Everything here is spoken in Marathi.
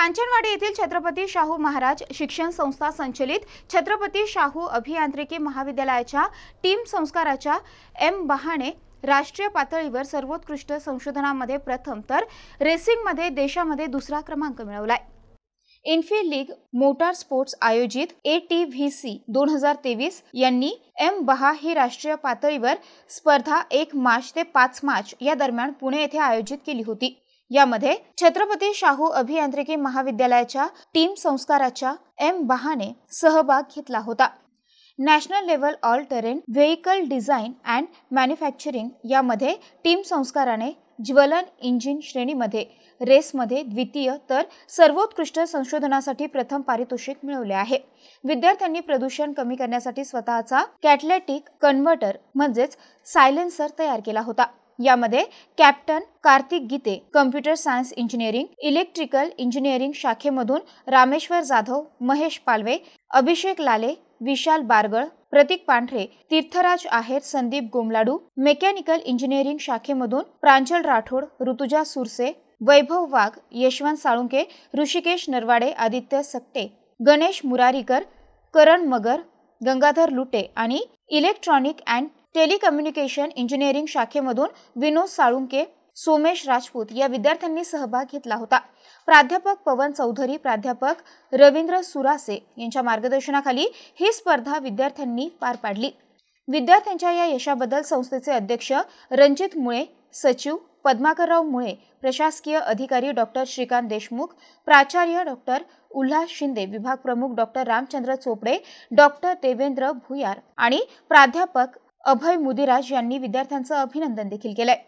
कांचनवाडी येथील छत्रपती शाहू महाराज शिक्षण संस्था संचलित छत्रपती शाहू अभियांत्रिकी महाविद्यालयाच्या टीम संस्काराच्या एम बहाणे राष्ट्रीय पातळीवर सर्वोत्कृष्ट संशोधनामध्ये प्रथम तर रेसिंगमध्ये देशामध्ये दुसरा क्रमांक मिळवलाय इन्फी लीग मोटार स्पोर्ट्स आयोजित ए टी व्ही सी दोन हजार तेवीस यांनी एम बहा ही राष्ट्रीय पातळीवर स्पर्धा एक मार्च ते पाच मार्च या दरम्यान पुणे येथे आयोजित केली होती यामध्ये छत्रपती शाहू अभियांत्रिकी महाविद्यालयाच्या टीम संस्काराच्या एम बहाने सहभाग घेतला होता national level all terrain vehicle design and manufacturing यामध्ये टीम संस्काराने ज्वलन इंजिन श्रेणीमध्ये रेसमध्ये द्वितीय तर सर्वोत्कृष्ट संशोधनासाठी प्रथम पारितोषिक मिळवले आहे विद्यार्थ्यांनी प्रदूषण कमी करण्यासाठी स्वतःचा कॅटलेटिक कन्व्हर्टर म्हणजेच सायलेन्सर तयार केला होता यामध्ये captain Kartik Gite computer science engineering electrical engineering शाखेमधून रामेश्वर जाधव महेश पालवे अभिषेक लाले विशाल बारगळ प्रतीक पांढरे तीर्थराज आहेर संदीप गोमलाडू मेकॅनिकल इंजिनिअरिंग शाखेमधून प्रांजल राठोड ऋतुजा सुरसे वैभव वाघ यशवंत साळुंके ऋषिकेश नरवाडे आदित्य सक्टे गणेश मुरारीकर करण मगर गंगाधर लुटे आणि इलेक्ट्रॉनिक अँड टेलिकम्युनिकेशन इंजिनिअरिंग शाखेमधून विनोद साळुंके सोमेश राजपूत या विद्यार्थ्यांनी सहभाग घेतला होता प्राध्यापक पवन चौधरी प्राध्यापक रवींद्र सुरासे यांच्या मार्गदर्शनाखाली ही स्पर्धा विद्यार्थ्यांनी पार पाडली विद्यार्थ्यांच्या या यशाबद्दल संस्थेचे अध्यक्ष रणजित मुळे सचिव पद्माकरराव मुळे प्रशासकीय अधिकारी डॉक्टर श्रीकांत देशमुख प्राचार्य डॉक्टर उल्हास शिंदे विभाग प्रमुख डॉक्टर रामचंद्र चोपडे डॉक्टर देवेंद्र भुयार आणि प्राध्यापक अभय मुदिराज यांनी विद्यार्थ्यांचं अभिनंदन देखील केलंय